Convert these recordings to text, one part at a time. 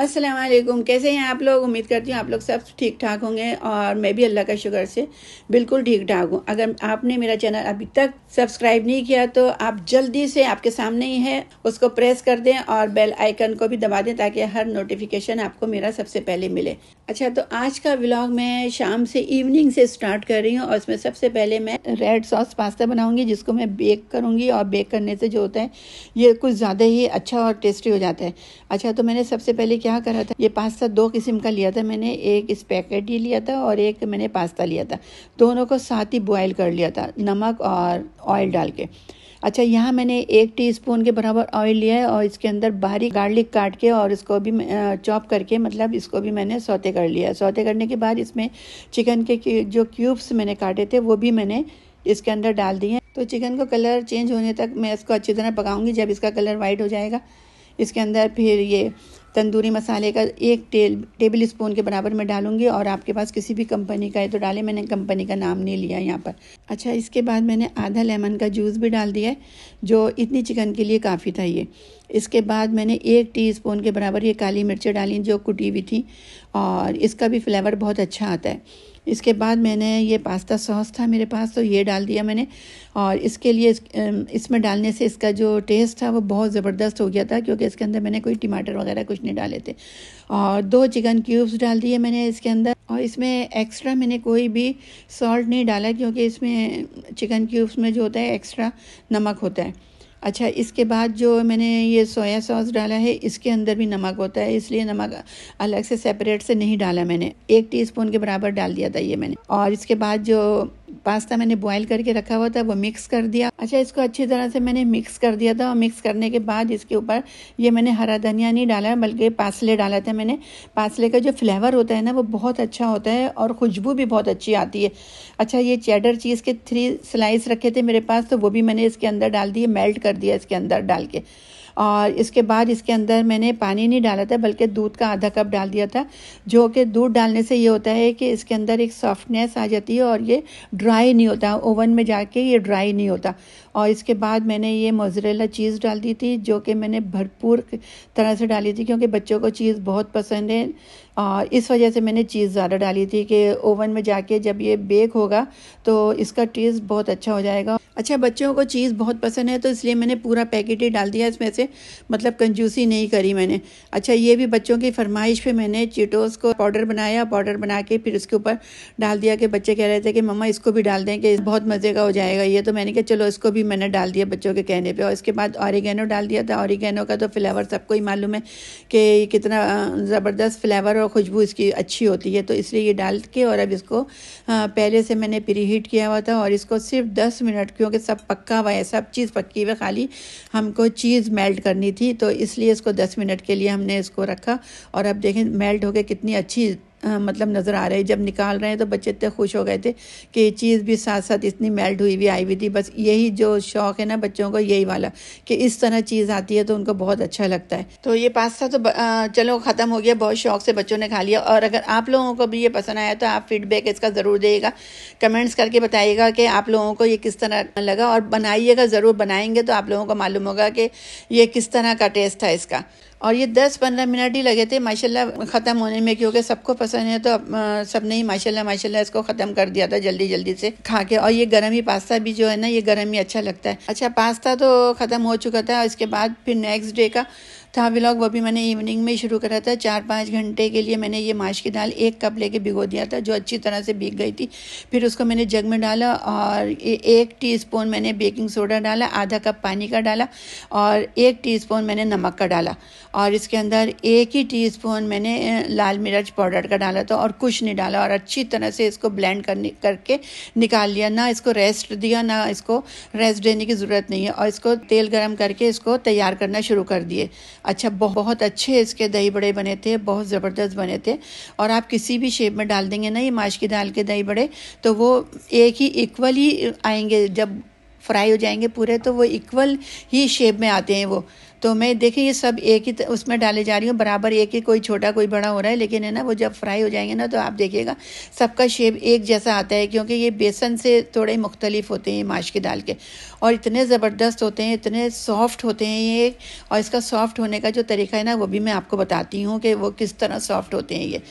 अस्सलाम वालेकुम कैसे हैं आप लोग उम्मीद करती हूँ आप लोग सब ठीक ठाक होंगे और मैं भी अल्लाह का शुक्र से बिल्कुल ठीक ठाक हूँ अगर आपने मेरा चैनल अभी तक सब्सक्राइब नहीं किया तो आप जल्दी से आपके सामने ही है उसको प्रेस कर दें और बेल आइकन को भी दबा दें ताकि हर नोटिफिकेशन आपको मेरा सबसे पहले मिले अच्छा तो आज का ब्लॉग मैं शाम से इवनिंग से स्टार्ट कर रही हूँ और इसमें सबसे पहले मैं रेड सॉस पास्ता बनाऊंगी जिसको मैं बेक करूँगी और बेक करने से जो होता है ये कुछ ज़्यादा ही अच्छा और टेस्टी हो जाता है अच्छा तो मैंने सबसे पहले क्या क्या करा था ये पास्ता दो किस्म का लिया था मैंने एक इस पैकेट ही लिया था और एक मैंने पास्ता लिया था दोनों को साथ ही बॉयल कर लिया था नमक और ऑयल डाल के अच्छा यहाँ मैंने एक टीस्पून के बराबर ऑयल लिया है और इसके अंदर बारीक गार्लिक काट के और इसको भी चॉप करके मतलब इसको भी मैंने सौते कर लिया सौते करने के बाद इसमें चिकन के जो क्यूब्स मैंने काटे थे वो भी मैंने इसके अंदर डाल दिए तो चिकन को कलर चेंज होने तक मैं इसको अच्छी तरह पकाऊंगी जब इसका कलर वाइट हो जाएगा इसके अंदर फिर ये तंदूरी मसाले का एक टेल टेबल स्पून के बराबर मैं डालूंगी और आपके पास किसी भी कंपनी का है तो डाले मैंने कंपनी का नाम नहीं लिया यहाँ पर अच्छा इसके बाद मैंने आधा लेमन का जूस भी डाल दिया है जो इतनी चिकन के लिए काफ़ी था ये इसके बाद मैंने एक टीस्पून के बराबर ये काली मिर्चें डाली जो कुटी हुई थी और इसका भी फ्लेवर बहुत अच्छा आता है इसके बाद मैंने ये पास्ता सॉस था मेरे पास तो ये डाल दिया मैंने और इसके लिए इस, इसमें डालने से इसका जो टेस्ट था वो बहुत ज़बरदस्त हो गया था क्योंकि इसके अंदर मैंने कोई टमाटर वगैरह कुछ नहीं डाले थे और दो चिकन क्यूब्स डाल दिए मैंने इसके अंदर और इसमें एक्स्ट्रा मैंने कोई भी सॉल्ट नहीं डाला क्योंकि इसमें चिकन क्यूब्स में जो होता है एक्स्ट्रा नमक होता है अच्छा इसके बाद जो मैंने ये सोया सॉस डाला है इसके अंदर भी नमक होता है इसलिए नमक अलग से सेपरेट से नहीं डाला मैंने एक टीस्पून के बराबर डाल दिया था ये मैंने और इसके बाद जो पास्ता मैंने बॉईल करके रखा हुआ था वो मिक्स कर दिया अच्छा इसको अच्छी तरह से मैंने मिक्स कर दिया था और मिक्स करने के बाद इसके ऊपर ये मैंने हरा धनिया नहीं डाला बल्कि पासले डाला था मैंने पासले का जो फ्लेवर होता है ना वो बहुत अच्छा होता है और खुशबू भी बहुत अच्छी आती है अच्छा ये चैडर चीज़ के थ्री स्लाइस रखे थे मेरे पास तो वो भी मैंने इसके अंदर डाल दिए मेल्ट कर दिया इसके अंदर डाल के और इसके बाद इसके अंदर मैंने पानी नहीं डाला था बल्कि दूध का आधा कप डाल दिया था जो कि दूध डालने से ये होता है कि इसके अंदर एक सॉफ्टनेस आ जाती है और ये ड्राई नहीं होता ओवन में जाके ये ड्राई नहीं होता और इसके बाद मैंने ये मोजरेला चीज़ डाल दी थी जो कि मैंने भरपूर तरह से डाली थी क्योंकि बच्चों को चीज़ बहुत पसंद है और इस वजह से मैंने चीज़ ज़्यादा डाली थी कि ओवन में जाके जब ये बेक होगा तो इसका टेस्ट बहुत अच्छा हो जाएगा अच्छा बच्चों को चीज़ बहुत पसंद है तो इसलिए मैंने पूरा पैकेट ही डाल दिया इसमें से मतलब कंजूसी नहीं करी मैंने अच्छा ये भी बच्चों की फरमाइश पे मैंने चिटोस को पाउडर बनाया पाउडर बना के फिर उसके ऊपर डाल दिया कि बच्चे कह रहे थे कि मम्मा इसको भी डाल दें कि बहुत मज़े का हो जाएगा ये तो मैंने कहा चलो इसको भी मैंने डाल दिया बच्चों के कहने पर और इसके बाद ऑरिगेनो डाल दिया था ऑरिगेनो का तो फ्लेवर सबको ही मालूम है कि कितना ज़बरदस्त फ्लेवर और खुशबू इसकी अच्छी होती है तो इसलिए ये डाल के और अब इसको पहले से मैंने प्री हीट किया हुआ था और इसको सिर्फ दस मिनट क्यों के सब पक्का हुआ है सब चीज़ पक्की हुई खाली हमको चीज़ मेल्ट करनी थी तो इसलिए इसको दस मिनट के लिए हमने इसको रखा और अब देखें मेल्ट होकर कितनी अच्छी आ, मतलब नज़र आ रहे जब निकाल रहे हैं तो बच्चे इतने खुश हो गए थे कि चीज़ भी साथ साथ इतनी मेल्ट हुई हुई आई हुई थी बस यही जो शौक है ना बच्चों को यही वाला कि इस तरह चीज़ आती है तो उनको बहुत अच्छा लगता है तो ये पास्ता तो चलो ख़त्म हो गया बहुत शौक से बच्चों ने खा लिया और अगर आप लोगों को भी ये पसंद आया तो आप फीडबैक इसका ज़रूर देगा कमेंट्स करके बताइएगा कि आप लोगों को ये किस तरह लगा और बनाइएगा ज़रूर बनाएंगे तो आप लोगों को मालूम होगा कि ये किस तरह का टेस्ट था इसका और ये दस पंद्रह मिनट ही लगे थे माशाल्लाह ख़त्म होने में क्योंकि सबको पसंद है तो ने ही माशाल्लाह माशाल्लाह इसको ख़त्म कर दिया था जल्दी जल्दी से खा के और ये गर्म ही पास्ता भी जो है ना ये गर्म ही अच्छा लगता है अच्छा पास्ता तो ख़त्म हो चुका था इसके बाद फिर नेक्स्ट डे का था तो हाँ, व्लॉग वो भी मैंने इवनिंग में शुरू करा था चार पाँच घंटे के लिए मैंने ये माश की दाल एक कप लेके भिगो दिया था जो अच्छी तरह से भीग गई थी फिर उसको मैंने जग में डाला और एक टी मैंने बेकिंग सोडा डाला आधा कप पानी का डाला और एक टी मैंने नमक का डाला और इसके अंदर एक ही टी मैंने लाल मिर्च पाउडर का डाला था और कुछ नहीं डाला और अच्छी तरह से इसको ब्लेंड करके निकाल लिया ना इसको रेस्ट दिया ना इसको रेस्ट देने की ज़रूरत नहीं है और इसको तेल गर्म करके इसको तैयार करना शुरू कर दिए अच्छा बहुत अच्छे इसके दही बड़े बने थे बहुत ज़बरदस्त बने थे और आप किसी भी शेप में डाल देंगे ना ये माश की दाल के दही बड़े तो वो एक ही इक्वली आएंगे जब फ्राई हो जाएंगे पूरे तो वो इक्वल ही शेप में आते हैं वो तो मैं देखें ये सब एक ही उसमें डाले जा रही हूँ बराबर एक ही कोई छोटा कोई बड़ा हो रहा है लेकिन है ना वो जब फ्राई हो जाएंगे ना तो आप देखिएगा सबका शेप एक जैसा आता है क्योंकि ये बेसन से थोड़े मुख्तलिफ होते हैं माश के दाल के और इतने ज़बरदस्त होते हैं इतने सॉफ्ट होते हैं ये और इसका सॉफ्ट होने का जो तरीका है ना वो भी मैं आपको बताती हूँ कि वो किस तरह सॉफ्ट होते हैं ये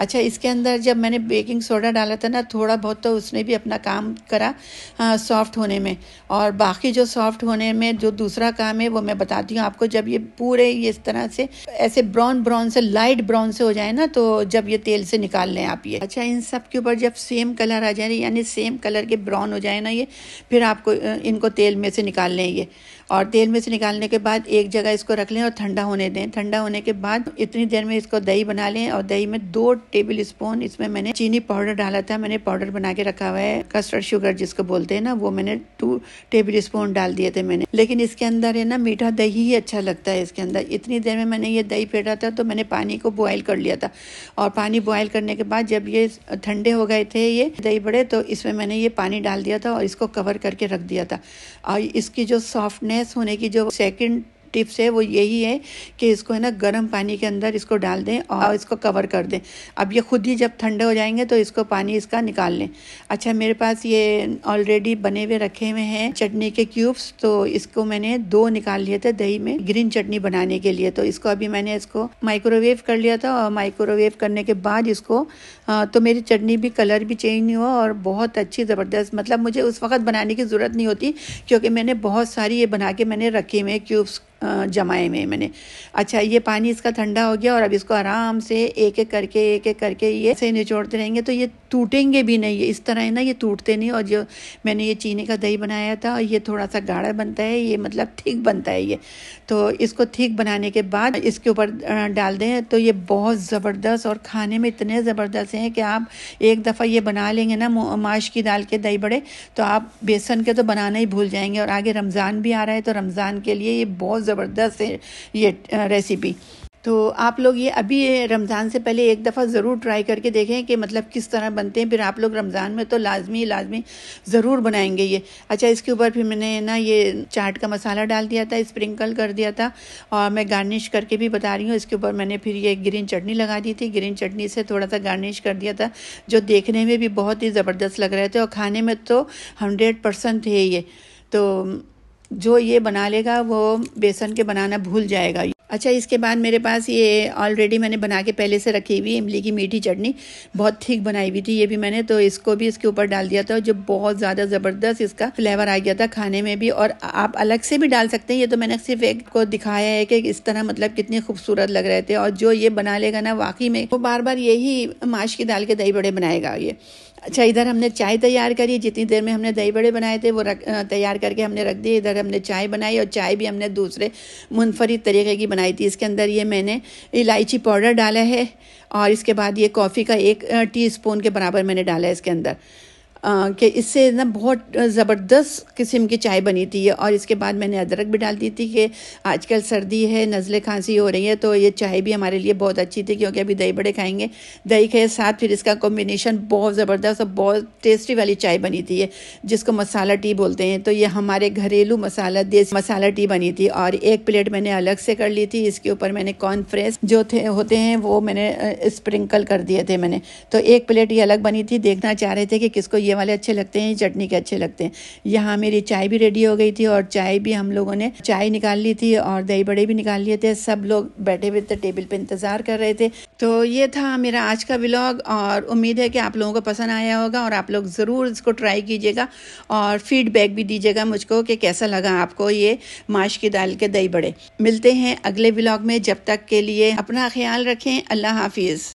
अच्छा इसके अंदर जब मैंने बेकिंग सोडा डाला था ना थोड़ा बहुत तो उसने भी अपना काम करा हाँ, सॉफ्ट होने में और बाकी जो सॉफ्ट होने में जो दूसरा काम है वो मैं बताती हूँ आपको जब ये पूरे ये इस तरह से ऐसे ब्राउन ब्राउन से लाइट ब्राउन से हो जाए ना तो जब ये तेल से निकाल लें आप ये अच्छा इन सब के ऊपर जब सेम कलर आ जाए यानी सेम कलर के ब्राउन हो जाए ना ये फिर आपको इनको तेल में से निकाल लें ये और तेल में से निकालने के बाद एक जगह इसको रख लें और ठंडा होने दें ठंडा होने के बाद इतनी देर में इसको दही बना लें और दही में दो टेबल स्पून इसमें मैंने चीनी पाउडर डाला था मैंने पाउडर बना के रखा हुआ है कस्टर्ड शुगर जिसको बोलते हैं ना वो मैंने टू टेबल स्पून डाल दिए थे मैंने लेकिन इसके अंदर है ना मीठा दही ही अच्छा लगता है इसके अंदर इतनी देर में मैंने ये दही फेटा था तो मैंने पानी को बॉयल कर लिया था और पानी बॉयल करने के बाद जब ये ठंडे हो गए थे ये दही बड़े तो इसमें मैंने ये पानी डाल दिया था और इसको कवर करके रख दिया था और इसकी जो सॉफ्टनेस होने की जो सेकेंड टिप्स है वो यही है कि इसको है ना गर्म पानी के अंदर इसको डाल दें और इसको कवर कर दें अब ये खुद ही जब ठंडे हो जाएंगे तो इसको पानी इसका निकाल लें अच्छा मेरे पास ये ऑलरेडी बने हुए रखे हुए हैं चटनी के क्यूब्स तो इसको मैंने दो निकाल लिए थे दही में ग्रीन चटनी बनाने के लिए तो इसको अभी मैंने इसको माइक्रोवेव कर लिया था और माइक्रोवेव करने के बाद इसको तो मेरी चटनी भी कलर भी चेंज नहीं हुआ और बहुत अच्छी ज़बरदस्त मतलब मुझे उस वक्त बनाने की ज़रूरत नहीं होती क्योंकि मैंने बहुत सारी ये बना के मैंने रखे हुए क्यूब्स जमाए में मैंने अच्छा ये पानी इसका ठंडा हो गया और अब इसको आराम से एक एक करके एक एक करके ये से निचोड़ते रहेंगे तो ये टूटेंगे भी नहीं ये इस तरह है ना ये टूटते नहीं और जो मैंने ये चीनी का दही बनाया था और ये थोड़ा सा गाढ़ा बनता है ये मतलब ठीक बनता है ये तो इसको ठीक बनाने के बाद इसके ऊपर डाल दें तो ये बहुत ज़बरदस्त और खाने में इतने ज़बरदस्त हैं कि आप एक दफ़ा ये बना लेंगे ना माश की दाल के दही बड़े तो आप बेसन के तो बनाना ही भूल जाएंगे और आगे रमज़ान भी आ रहा है तो रमज़ान के लिए ये बहुत ज़बरदस्त है ये रेसिपी तो आप लोग ये अभी रमज़ान से पहले एक दफ़ा ज़रूर ट्राई करके देखें कि मतलब किस तरह बनते हैं फिर आप लोग रमज़ान में तो लाजमी लाजमी ज़रूर बनाएंगे ये अच्छा इसके ऊपर फिर मैंने ना ये चाट का मसाला डाल दिया था स्प्रिंकल कर दिया था और मैं गार्निश करके भी बता रही हूँ इसके ऊपर मैंने फिर ये ग्रीन चटनी लगा दी थी ग्रीन चटनी से थोड़ा सा गार्निश कर दिया था जो देखने में भी बहुत ही ज़बरदस्त लग रहे थे और खाने में तो हंड्रेड परसेंट है ये तो जो ये बना लेगा वो बेसन के बनाना भूल जाएगा अच्छा इसके बाद मेरे पास ये ऑलरेडी मैंने बना के पहले से रखी हुई इमली की मीठी चटनी बहुत ठीक बनाई हुई थी ये भी मैंने तो इसको भी इसके ऊपर डाल दिया था जो बहुत ज़्यादा ज़बरदस्त इसका फ्लेवर आ गया था खाने में भी और आप अलग से भी डाल सकते हैं ये तो मैंने सिर्फ एक को दिखाया है कि इस तरह मतलब कितने खूबसूरत लग रहे थे और जो ये बना लेगा ना वाकई में वो बार बार यही माश की दाल के दही बड़े बनाएगा ये अच्छा इधर हमने चाय तैयार करी जितनी देर में हमने दही बड़े बनाए थे वो रख तैयार करके हमने रख दिए इधर हमने चाय बनाई और चाय भी हमने दूसरे मुनफरद तरीके की बनाई थी इसके अंदर ये मैंने इलायची पाउडर डाला है और इसके बाद ये कॉफ़ी का एक स्पून के बराबर मैंने डाला है इसके अंदर कि इससे ना बहुत ज़बरदस्त किस्म की चाय बनी थी और इसके बाद मैंने अदरक भी डाल दी थी कि आजकल सर्दी है नज़ले खांसी हो रही है तो ये चाय भी हमारे लिए बहुत अच्छी थी क्योंकि अभी दही बड़े खाएंगे दही के साथ फिर इसका कॉम्बिनेशन बहुत ज़बरदस्त और बहुत टेस्टी वाली चाय बनी थी जिसको मसाला टी बोलते हैं तो ये हमारे घरेलू मसाला देसी मसाला टी बनी थी और एक प्लेट मैंने अलग से कर ली थी इसके ऊपर मैंने कॉर्नफ्रेस जो थे होते हैं वो मैंने स्प्रिंकल कर दिए थे मैंने तो एक प्लेट ये अलग बनी थी देखना चाह रहे थे कि किसको ये ये वाले अच्छे लगते हैं चटनी के अच्छे लगते हैं यहाँ मेरी चाय भी रेडी हो गई थी और चाय भी हम लोगों ने चाय निकाल ली थी और दही बड़े भी निकाल लिए थे सब लोग बैठे हुए थे टेबल पर इंतज़ार कर रहे थे तो ये था मेरा आज का ब्लॉग और उम्मीद है कि आप लोगों को पसंद आया होगा और आप लोग ज़रूर इसको ट्राई कीजिएगा और फीडबैक भी दीजिएगा मुझको कि कैसा लगा आपको ये माश की दाल के दही बड़े मिलते हैं अगले ब्लॉग में जब तक के लिए अपना ख्याल रखें अल्लाह हाफिज़